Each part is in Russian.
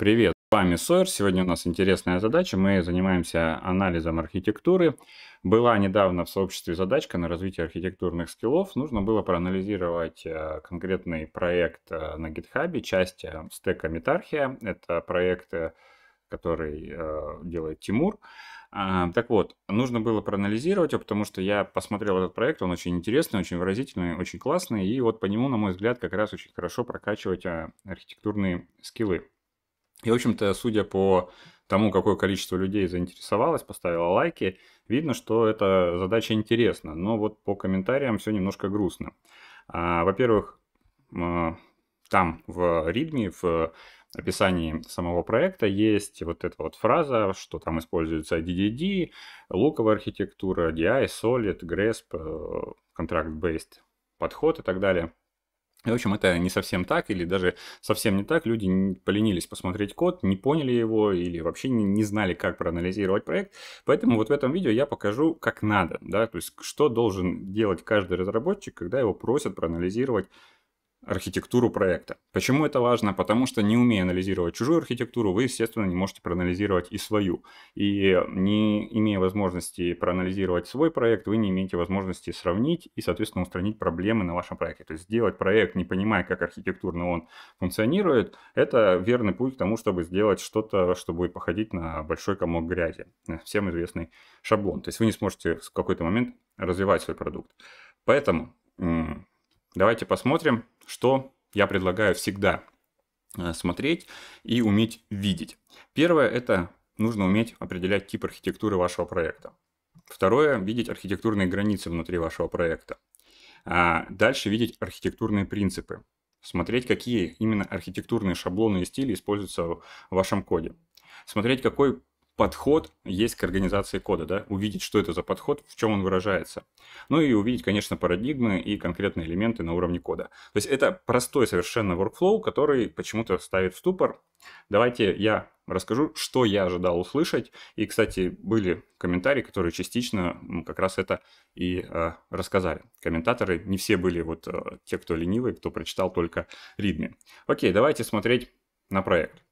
Привет, с вами Сойер. Сегодня у нас интересная задача. Мы занимаемся анализом архитектуры. Была недавно в сообществе задачка на развитие архитектурных скиллов. Нужно было проанализировать э, конкретный проект э, на GitHub, часть э, стека Метархия. Это проект, который делает Тимур. А, так вот, нужно было проанализировать потому что я посмотрел этот проект, он очень интересный, очень выразительный, очень классный, и вот по нему, на мой взгляд, как раз очень хорошо прокачивать архитектурные скиллы. И, в общем-то, судя по тому, какое количество людей заинтересовалось, поставило лайки, видно, что эта задача интересна. Но вот по комментариям все немножко грустно. А, во-первых, там в Ридми, в описании самого проекта есть вот эта вот фраза, что там используется DDD, луковая архитектура, DI, Solid, Grasp, э, Contract-Based подход и так далее. И, в общем, это не совсем так или даже совсем не так. Люди поленились посмотреть код, не поняли его или вообще не, не знали, как проанализировать проект. Поэтому вот в этом видео я покажу, как надо, да, то есть что должен делать каждый разработчик, когда его просят проанализировать архитектуру проекта. Почему это важно? Потому что не умея анализировать чужую архитектуру, вы, естественно, не можете проанализировать и свою. И э, не имея возможности проанализировать свой проект, вы не имеете возможности сравнить и, соответственно, устранить проблемы на вашем проекте. То есть сделать проект, не понимая, как архитектурно он функционирует, это верный путь к тому, чтобы сделать что-то, что будет походить на большой комок грязи. Э, всем известный шаблон. То есть вы не сможете в какой-то момент развивать свой продукт. Поэтому Давайте посмотрим, что я предлагаю всегда э, смотреть и уметь видеть. Первое – это нужно уметь определять тип архитектуры вашего проекта. Второе – видеть архитектурные границы внутри вашего проекта. А дальше видеть архитектурные принципы. Смотреть, какие именно архитектурные шаблоны и стили используются в вашем коде. Смотреть, какой подход есть к организации кода, да, увидеть, что это за подход, в чем он выражается. Ну и увидеть, конечно, парадигмы и конкретные элементы на уровне кода. То есть это простой совершенно workflow, который почему-то ставит в ступор. Давайте я расскажу, что я ожидал услышать. И, кстати, были комментарии, которые частично как раз это и э, рассказали. Комментаторы не все были вот э, те, кто ленивый, кто прочитал только ритме. Окей, давайте смотреть на проект.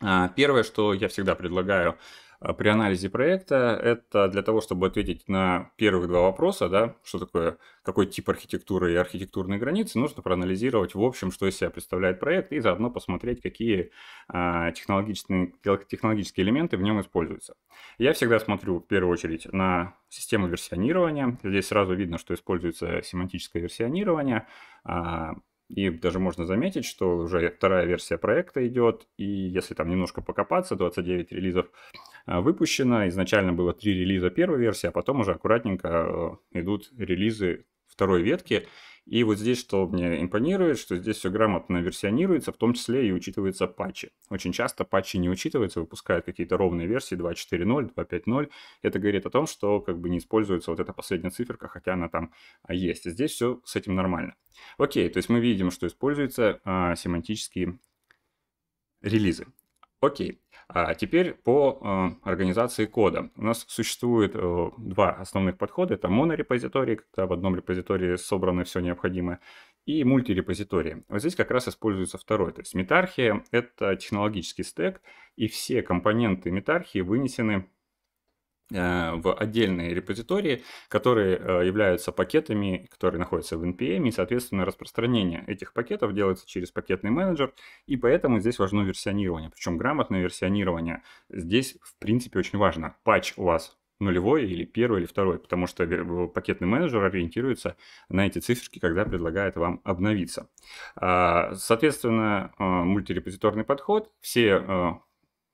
А, первое, что я всегда предлагаю а, при анализе проекта, это для того, чтобы ответить на первых два вопроса, да, что такое, какой тип архитектуры и архитектурные границы, нужно проанализировать в общем, что из себя представляет проект, и заодно посмотреть, какие а, технологические, элементы в нем используются. Я всегда смотрю в первую очередь на систему версионирования. Здесь сразу видно, что используется семантическое версионирование, а, и даже можно заметить, что уже вторая версия проекта идет, и если там немножко покопаться, 29 релизов а, выпущено. Изначально было 3 релиза первой версии, а потом уже аккуратненько э, идут релизы второй ветки. И вот здесь, что мне импонирует, что здесь все грамотно версионируется, в том числе и учитываются патчи. Очень часто патчи не учитываются, выпускают какие-то ровные версии 2.4.0, 2.5.0. Это говорит о том, что как бы не используется вот эта последняя циферка, хотя она там а, есть. здесь все с этим нормально. Окей, то есть мы видим, что используются а, семантические релизы. Окей, а теперь по э, организации кода. У нас существует э, два основных подхода. Это монорепозиторий, когда в одном репозитории собрано все необходимое, и мультирепозитории. Вот здесь как раз используется второй. То есть метархия — это технологический стек, и все компоненты метархии вынесены Э, в отдельные репозитории, которые э, являются пакетами, которые находятся в NPM, и, соответственно, распространение этих пакетов делается через пакетный менеджер, и поэтому здесь важно версионирование, причем грамотное версионирование. Здесь, в принципе, очень важно. Патч у вас нулевой или первый или второй, потому что э, пакетный менеджер ориентируется на эти циферки, когда предлагает вам обновиться. А, соответственно, мультирепозиторный подход, все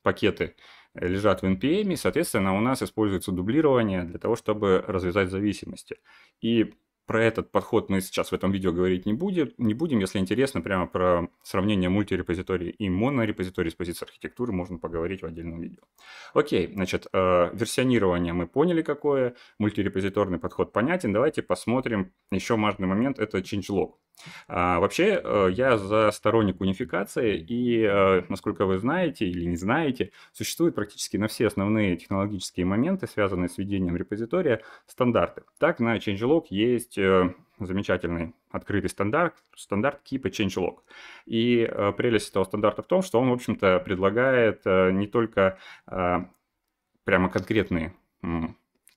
пакеты лежат в NPM, и, соответственно, у нас используется дублирование для того, чтобы развязать зависимости. И про этот подход мы сейчас в этом видео говорить не, будет, не будем. Если интересно, прямо про сравнение мультирепозитории и монорепозитории с позиции архитектуры можно поговорить в отдельном видео. Окей, значит, э, версионирование мы поняли какое, мультирепозиторный подход понятен. Давайте посмотрим еще важный момент, это changelog. А, вообще, э, я за сторонник унификации, и, э, насколько вы знаете или не знаете, существуют практически на все основные технологические моменты, связанные с введением репозитория, стандарты. Так, на ChangeLog есть э, замечательный открытый стандарт, стандарт типа ChangeLog. И прелесть этого стандарта в том, что он, в общем-то, предлагает не только прямо конкретные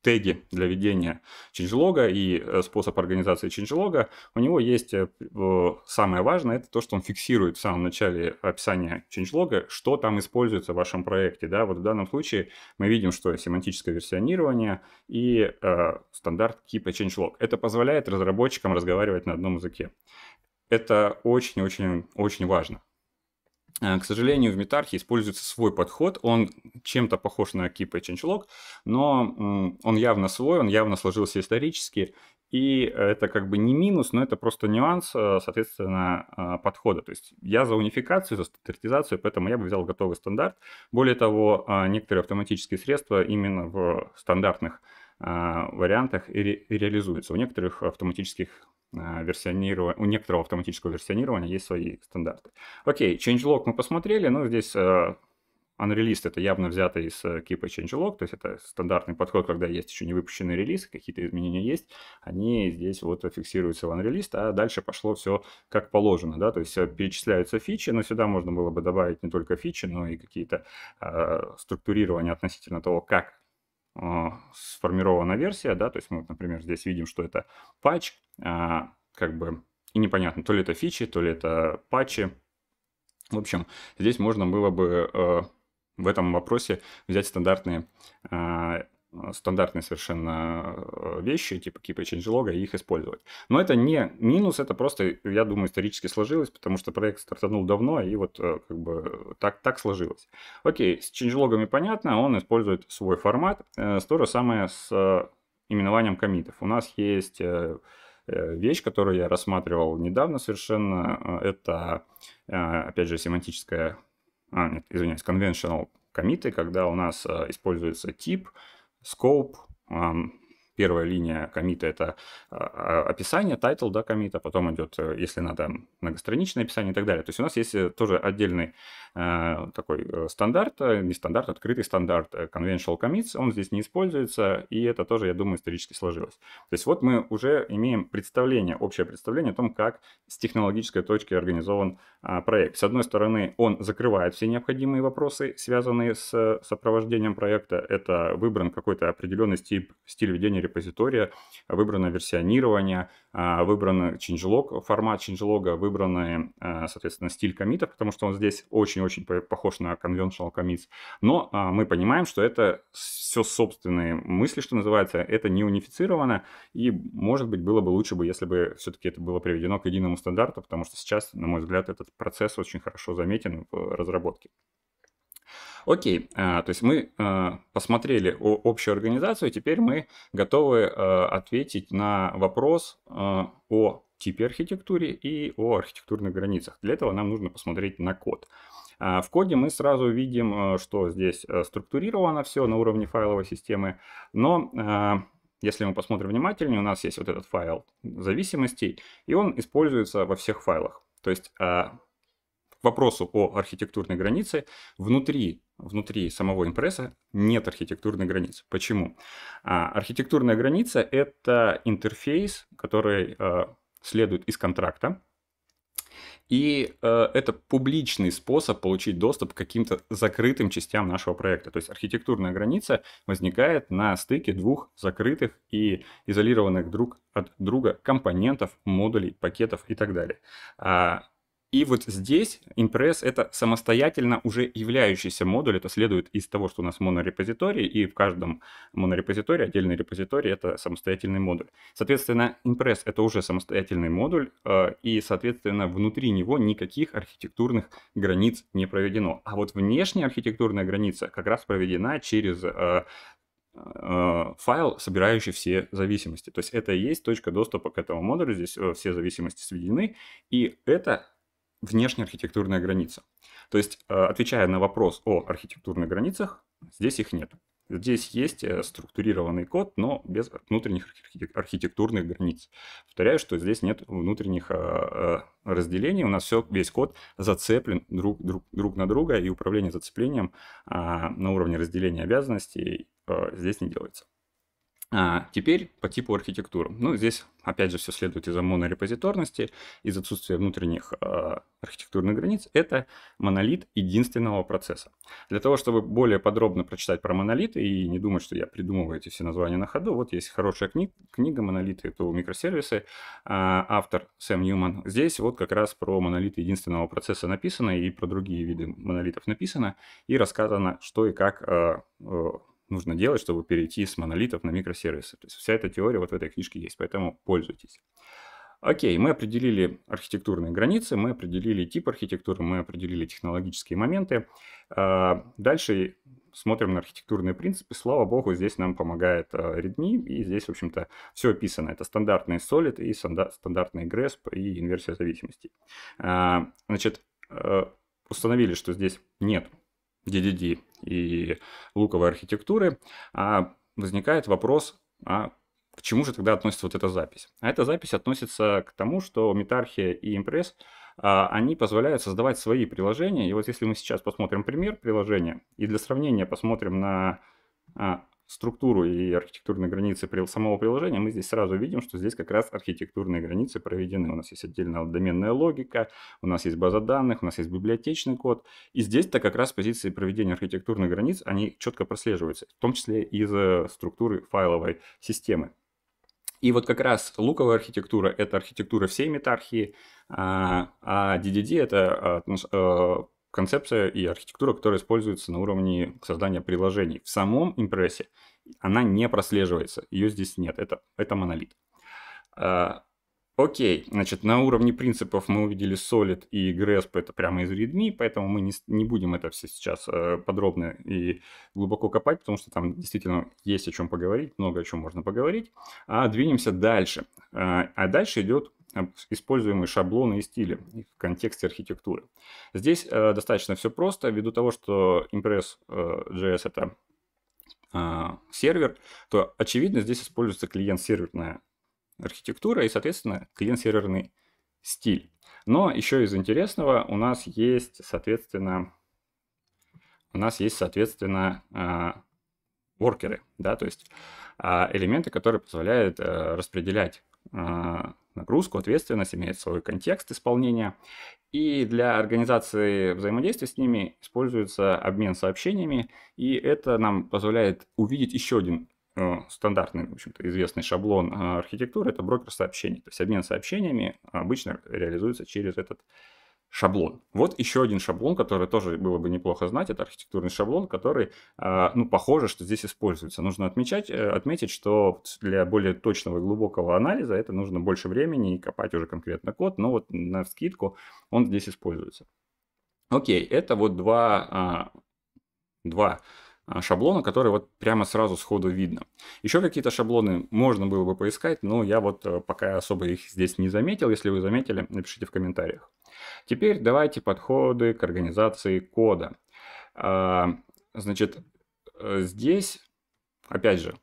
теги для ведения ченджлога и э, способ организации ченджлога, у него есть э, самое важное, это то, что он фиксирует в самом начале описания ченджлога, что там используется в вашем проекте. Да? Вот в данном случае мы видим, что семантическое версионирование и э, стандарт типа ченджлог. Это позволяет разработчикам разговаривать на одном языке. Это очень-очень-очень важно. Э, к сожалению, в метархе используется свой подход. Он чем-то похож на Keep и ChangeLog, но он явно свой, он явно сложился исторически. И это как бы не минус, но это просто нюанс, э, соответственно, э, подхода. То есть я за унификацию, за стандартизацию, поэтому я бы взял готовый стандарт. Более того, некоторые автоматические средства именно в стандартных вариантах и ре реализуются. У некоторых автоматических а, версионирования, у некоторого автоматического версионирования есть свои стандарты. Окей, changelog мы посмотрели, но здесь э, Unreleased это явно взято из э, кипа changelog, то есть это стандартный подход, когда есть еще не выпущенный релиз, какие-то изменения есть, они здесь вот фиксируются в Unreleased, а дальше пошло все как положено, да, то есть э, перечисляются фичи, но сюда можно было бы добавить не только фичи, но и какие-то а, структурирования относительно того, как Э, сформирована версия, да, то есть мы, например, здесь видим, что это патч, а, как бы, и непонятно, то ли это фичи, то ли это патчи. В общем, здесь можно было бы э, в этом вопросе взять стандартные а, Э, стандартные совершенно э, вещи, типа keep change log, и их использовать. Но это не минус, это просто, я думаю, исторически сложилось, потому что проект стартанул давно, и вот э, как бы так, так сложилось. Окей, с changelog понятно, он использует свой формат. То же самое с именованием комитов. У нас есть вещь, которую я рассматривал недавно совершенно, это, опять же, семантическая, а, нет, извиняюсь, conventional комиты, когда у нас используется тип, scope, первая линия комита — это а, а, описание, тайтл, да, комита, потом идет, э, если надо, многостраничное описание и так далее. То есть у нас есть э, тоже отдельный э, такой э, стандарт, не стандарт, открытый стандарт conventional commits, он здесь не используется, и это тоже, я думаю, исторически сложилось. То есть вот мы уже имеем представление, общее представление о том, как с технологической точки организован э, проект. С одной стороны, он закрывает все необходимые вопросы, связанные с сопровождением проекта, это выбран какой-то определенный стиль, стиль ведения репозитория, выбрано версионирование, а, выбран changelog, формат changelog, выбраны, а, соответственно, стиль комитов, потому что он здесь очень-очень похож на conventional commits. Но а, мы понимаем, что это все собственные мысли, что называется, это не унифицировано, и, может быть, было бы лучше бы, если бы все-таки это было приведено к единому стандарту, потому что сейчас, на мой взгляд, этот процесс очень хорошо заметен в разработке. Окей, а, то есть мы а, посмотрели общую организацию, теперь мы готовы а, ответить на вопрос о типе архитектуры и о архитектурных границах. Для этого нам нужно посмотреть на код. В коде мы сразу видим, что здесь структурировано все на уровне файловой системы, но если мы посмотрим внимательнее, у нас есть вот этот файл зависимостей, и он используется во всех файлах. То есть вопросу о архитектурной границе, внутри, внутри самого импресса нет архитектурной границы. Почему? А, архитектурная граница – это интерфейс, который а, следует из контракта, и э, это публичный способ получить доступ к каким-то закрытым частям нашего проекта. То есть архитектурная граница возникает на стыке двух закрытых и изолированных друг от друга компонентов, модулей, пакетов и так далее. А и вот здесь Impress — это самостоятельно уже являющийся модуль. Это следует из того, что у нас монорепозиторий, и в каждом монорепозитории отдельный репозиторий — это самостоятельный модуль. Соответственно, Impress — это уже самостоятельный модуль, э, и, соответственно, внутри него никаких архитектурных границ не проведено. А вот внешняя архитектурная граница как раз проведена через э, э, файл, собирающий все зависимости. То есть это и есть точка доступа к этому модулю, здесь все зависимости сведены, и это внешняя архитектурная граница. То есть, э, отвечая на вопрос о архитектурных границах, здесь их нет. Здесь есть э, структурированный код, но без внутренних архитектурных границ. Повторяю, что здесь нет внутренних э, разделений, у нас все, весь код зацеплен друг, друг, друг на друга, и управление зацеплением на уровне разделения обязанностей здесь не делается. А теперь по типу архитектуры. Ну, здесь, опять же, все следует из-за монорепозиторности, из отсутствия внутренних э, архитектурных границ. Это монолит единственного процесса. Для того, чтобы более подробно прочитать про монолит и не думать, что я придумываю эти все названия на ходу, вот есть хорошая кни- книга «Монолиты. Это микросервисы», э, а, автор Сэм Ньюман. Здесь вот как раз про монолит единственного процесса написано и про другие виды монолитов написано, и рассказано, что и как э, э, нужно делать, чтобы перейти с монолитов на микросервисы. То есть вся эта теория вот в этой книжке есть, поэтому пользуйтесь. Окей, мы определили архитектурные границы, мы определили тип архитектуры, мы определили технологические моменты. А, дальше смотрим на архитектурные принципы. Слава богу, здесь нам помогает а, Redmi, и здесь, в общем-то, все описано. Это стандартный Solid и стандартный GRESP и инверсия зависимости. А, значит, установили, что здесь нет DDD и луковой архитектуры, а возникает вопрос, а к чему же тогда относится вот эта запись? А эта запись относится к тому, что Метархия и Impress а, они позволяют создавать свои приложения. И вот если мы сейчас посмотрим пример приложения и для сравнения посмотрим на а, структуру и архитектурные границы самого приложения, мы здесь сразу видим, что здесь как раз архитектурные границы проведены. У нас есть отдельная доменная логика, у нас есть база данных, у нас есть библиотечный код. И здесь-то как раз позиции проведения архитектурных границ, они четко прослеживаются, в том числе из э, структуры файловой системы. И вот как раз луковая архитектура – это архитектура всей метархии, а DDD а – это а, э, концепция и архитектура, которая используется на уровне создания приложений. В самом импрессе она не прослеживается, ее здесь нет, это, это монолит. А, окей, значит, на уровне принципов мы увидели Solid и Grasp, это прямо из Redmi, поэтому мы не, не будем это все сейчас э, подробно и глубоко копать, потому что там действительно есть о чем поговорить, много о чем можно поговорить. А двинемся дальше. А, а дальше идет используемые шаблоны и стили в контексте архитектуры. Здесь э, достаточно все просто, ввиду того, что Impress.js э, это э, сервер, то очевидно здесь используется клиент-серверная архитектура и, соответственно, клиент-серверный стиль. Но еще из интересного у нас есть, соответственно, у нас есть, соответственно, воркеры, э, да, то есть а, элементы, которые позволяют э, распределять э, нагрузку, ответственность, имеет свой контекст исполнения. И для организации взаимодействия с ними используется обмен сообщениями, и это нам позволяет увидеть еще один э, стандартный, в общем-то, известный шаблон э, архитектуры, это брокер сообщений. То есть обмен сообщениями обычно реализуется через этот шаблон. Вот еще один шаблон, который тоже было бы неплохо знать, это архитектурный шаблон, который, а, ну, похоже, что здесь используется. Нужно отмечать, э, отметить, что для более точного и глубокого анализа это нужно больше времени и копать уже конкретно код, но вот на скидку он здесь используется. Окей, это вот два, а, два а, шаблона, который вот прямо сразу сходу видно. Еще какие-то шаблоны можно было бы поискать, но я вот э, пока особо их здесь не заметил. Если вы заметили, напишите в комментариях. Теперь давайте подходы к организации кода. А, значит, э, здесь, опять же,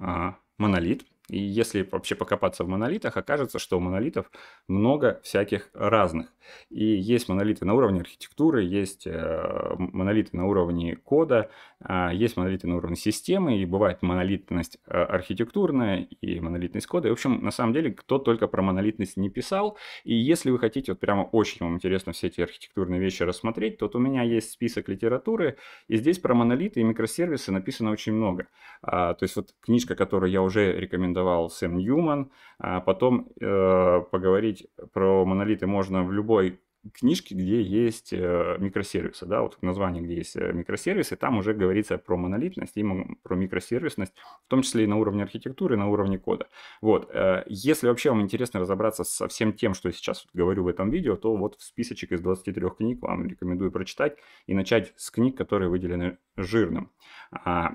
а, монолит. И если вообще покопаться в монолитах, окажется, что у монолитов много всяких разных. И есть монолиты на уровне архитектуры, есть э, монолиты на уровне кода, а, есть монолиты на уровне системы, и бывает монолитность э, архитектурная и монолитность кода. И, в общем, на самом деле, кто только про монолитность не писал. И если вы хотите вот прямо очень вам интересно все эти архитектурные вещи рассмотреть, то вот у меня есть список литературы, и здесь про монолиты и микросервисы написано очень много. А, то есть вот книжка, которую я уже рекомендую рекомендовал Сэм Ньюман. А потом э, поговорить про монолиты можно в любой книжке, где есть э, микросервисы, да, вот в названии, где есть э, микросервисы, там уже говорится про монолитность и про микросервисность, в том числе и на уровне архитектуры, и на уровне кода. Вот, э, если вообще вам интересно разобраться со всем тем, что я сейчас говорю в этом видео, то вот в списочек из 23 книг вам рекомендую прочитать и начать с книг, которые выделены жирным. А,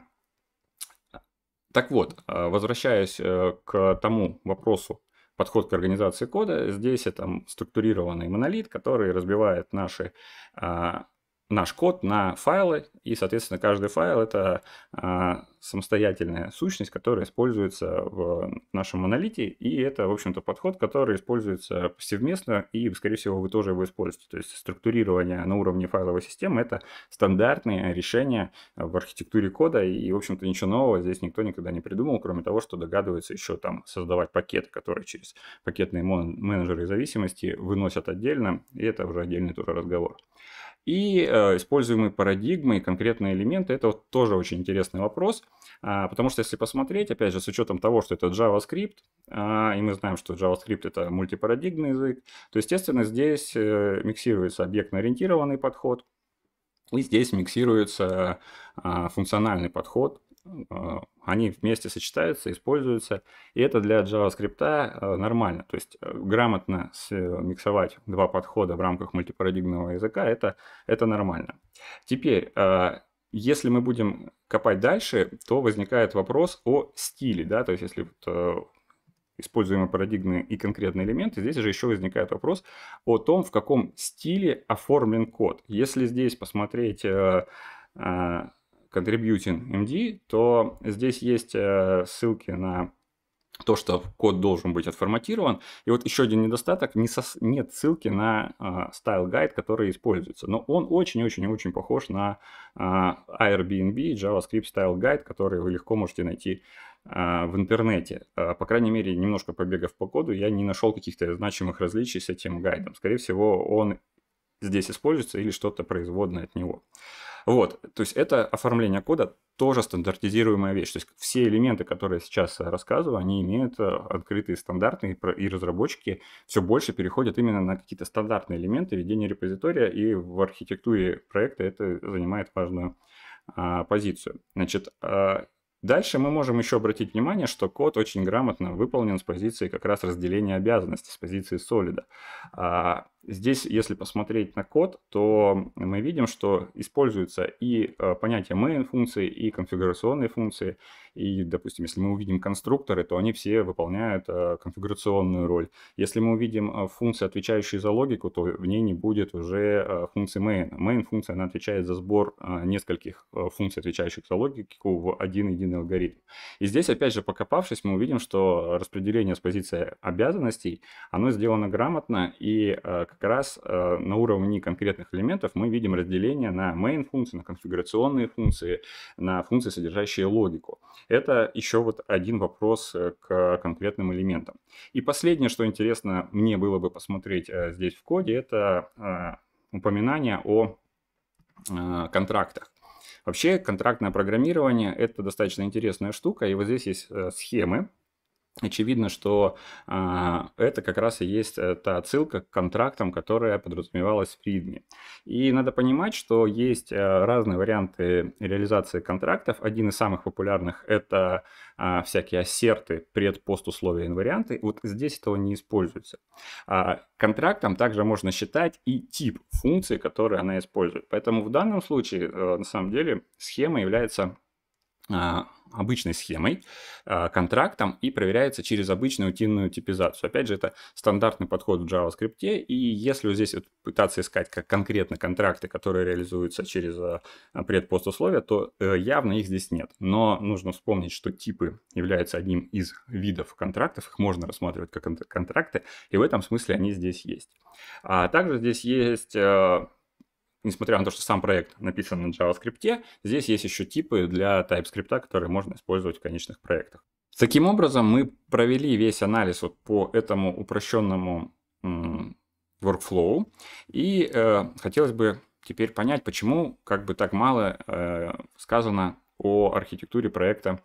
так вот, а, возвращаясь э, к тому вопросу, подход к организации кода, здесь это структурированный монолит, который разбивает наши а, наш код на файлы, и, соответственно, каждый файл — это а, самостоятельная сущность, которая используется в нашем монолите, и это, в общем-то, подход, который используется повсеместно, и, скорее всего, вы тоже его используете. То есть структурирование на уровне файловой системы — это стандартное решение в архитектуре кода, и, в общем-то, ничего нового здесь никто никогда не придумал, кроме того, что догадывается еще там создавать пакеты, которые через пакетные менеджеры зависимости выносят отдельно, и это уже отдельный тоже разговор. И э, используемые парадигмы и конкретные элементы – это вот тоже очень интересный вопрос, а, потому что если посмотреть, опять же, с учетом того, что это JavaScript, а, и мы знаем, что JavaScript – это мультипарадигмный язык, то, естественно, здесь э, миксируется объектно-ориентированный подход, и здесь миксируется а, функциональный подход – Э, они вместе сочетаются, используются, и это для JavaScript э, нормально. То есть э, грамотно миксовать два подхода в рамках мультипарадигмного языка, это, это нормально. Теперь, если мы будем копать дальше, то возникает вопрос о стиле, да, то есть если вот используемые парадигмы и конкретные элементы, здесь же еще возникает вопрос о том, в каком стиле оформлен код. Если здесь посмотреть contributing.md, то здесь есть э, ссылки на то, что код должен быть отформатирован. И вот еще один недостаток, не сос... нет ссылки на э, style guide, который используется. Но он очень-очень-очень похож на э, Airbnb JavaScript style guide, который вы легко можете найти э, в интернете. Э, по крайней мере, немножко побегав по коду, я не нашел каких-то значимых различий с этим гайдом. Скорее всего, он здесь используется или что-то производное от него. Вот, то есть это оформление кода тоже стандартизируемая вещь. То есть все элементы, которые сейчас э, рассказываю, они имеют э, открытые стандарты, и разработчики все больше переходят именно на какие-то стандартные элементы ведения репозитория, и в архитектуре проекта это занимает важную а, позицию. Значит, а, Дальше мы можем еще обратить внимание, что код очень грамотно выполнен с позиции как раз разделения обязанностей, с позиции солида. А, Здесь, если посмотреть на код, то мы видим, что используются и э, понятия main функции, и конфигурационные функции. И, допустим, если мы увидим конструкторы, то они все выполняют э, конфигурационную роль. Если мы увидим э, функции, отвечающие за логику, то в ней не будет уже функции main. Main функция, она отвечает за сбор нескольких функций, отвечающих за логику в один единый алгоритм. И здесь, опять же, покопавшись, мы увидим, что распределение с позиции обязанностей, оно сделано грамотно, и как раз э, на уровне конкретных элементов мы видим разделение на main функции, на конфигурационные функции, на функции, содержащие логику. Это еще вот один вопрос э, к конкретным элементам. И последнее, что интересно мне было бы посмотреть э, здесь в коде, это э, упоминание о э, контрактах. Вообще контрактное программирование – это достаточно интересная штука, и вот здесь есть э, схемы, Очевидно, что а, это как раз и есть э, та отсылка к контрактам, которая подразумевалась в Ридме. И надо понимать, что есть а, разные варианты реализации контрактов. Один из самых популярных – это а, всякие ассерты, предпостусловия, инварианты. Вот здесь этого не используется. А, контрактом также можно считать и тип функции, которые она использует. Поэтому в данном случае, а, на самом деле, схема является а, обычной схемой, а, контрактом и проверяется через обычную утинную типизацию. Опять же, это стандартный подход в JavaScript, и если здесь вот пытаться искать как конкретно контракты, которые реализуются через а, предпост то э, явно их здесь нет. Но нужно вспомнить, что типы являются одним из видов контрактов, их можно рассматривать как контракты, и в этом смысле они здесь есть. А также здесь есть э, несмотря на то, что сам проект написан на JavaScript, здесь есть еще типы для TypeScript, которые можно использовать в конечных проектах. Таким образом, мы провели весь анализ вот по этому упрощенному workflow, и э, хотелось бы теперь понять, почему как бы так мало э, сказано о архитектуре проекта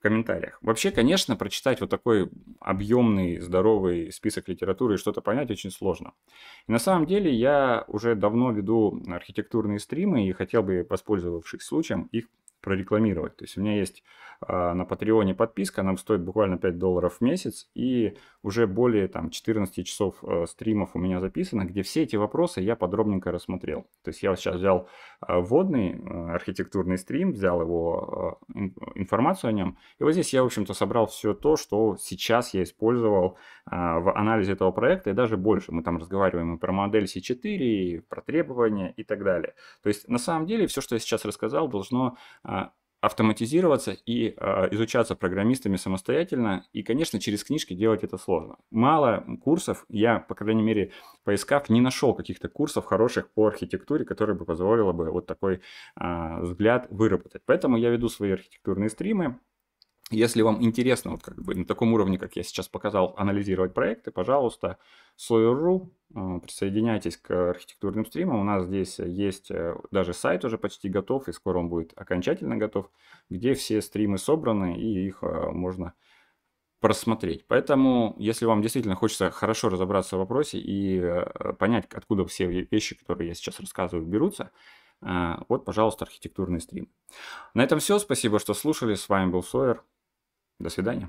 в комментариях. Вообще, конечно, прочитать вот такой объемный, здоровый список литературы и что-то понять очень сложно. И на самом деле я уже давно веду архитектурные стримы и хотел бы, воспользовавшись случаем, их прорекламировать. То есть у меня есть а, на Патреоне подписка, она стоит буквально 5 долларов в месяц, и уже более там 14 часов а, стримов у меня записано, где все эти вопросы я подробненько рассмотрел. То есть я сейчас взял а, вводный э, архитектурный стрим, взял его ин, информацию о нем, и вот здесь я, в общем-то, собрал все то, что сейчас я использовал а, в анализе этого проекта, и даже больше. Мы там разговариваем и про модель C4, и про требования и так далее. То есть на самом деле все, что я сейчас рассказал, должно а, автоматизироваться и а, изучаться программистами самостоятельно. И, конечно, через книжки делать это сложно. Мало курсов, я, по крайней мере, поискав, не нашел каких-то курсов хороших по архитектуре, которые бы позволило бы вот такой а, взгляд выработать. Поэтому я веду свои архитектурные стримы, если вам интересно, вот как бы на таком уровне, как я сейчас показал, анализировать проекты, пожалуйста, Sawyer.ru, э, присоединяйтесь к архитектурным стримам. У нас здесь есть э, даже сайт уже почти готов, и скоро он будет окончательно готов, где все стримы собраны, и их э, можно просмотреть. Поэтому, если вам действительно хочется хорошо разобраться в вопросе и понять, откуда все вещи, которые я сейчас рассказываю, берутся, вот, пожалуйста, архитектурный стрим. На этом все. Спасибо, что слушали. С вами был Сойер. До свидания.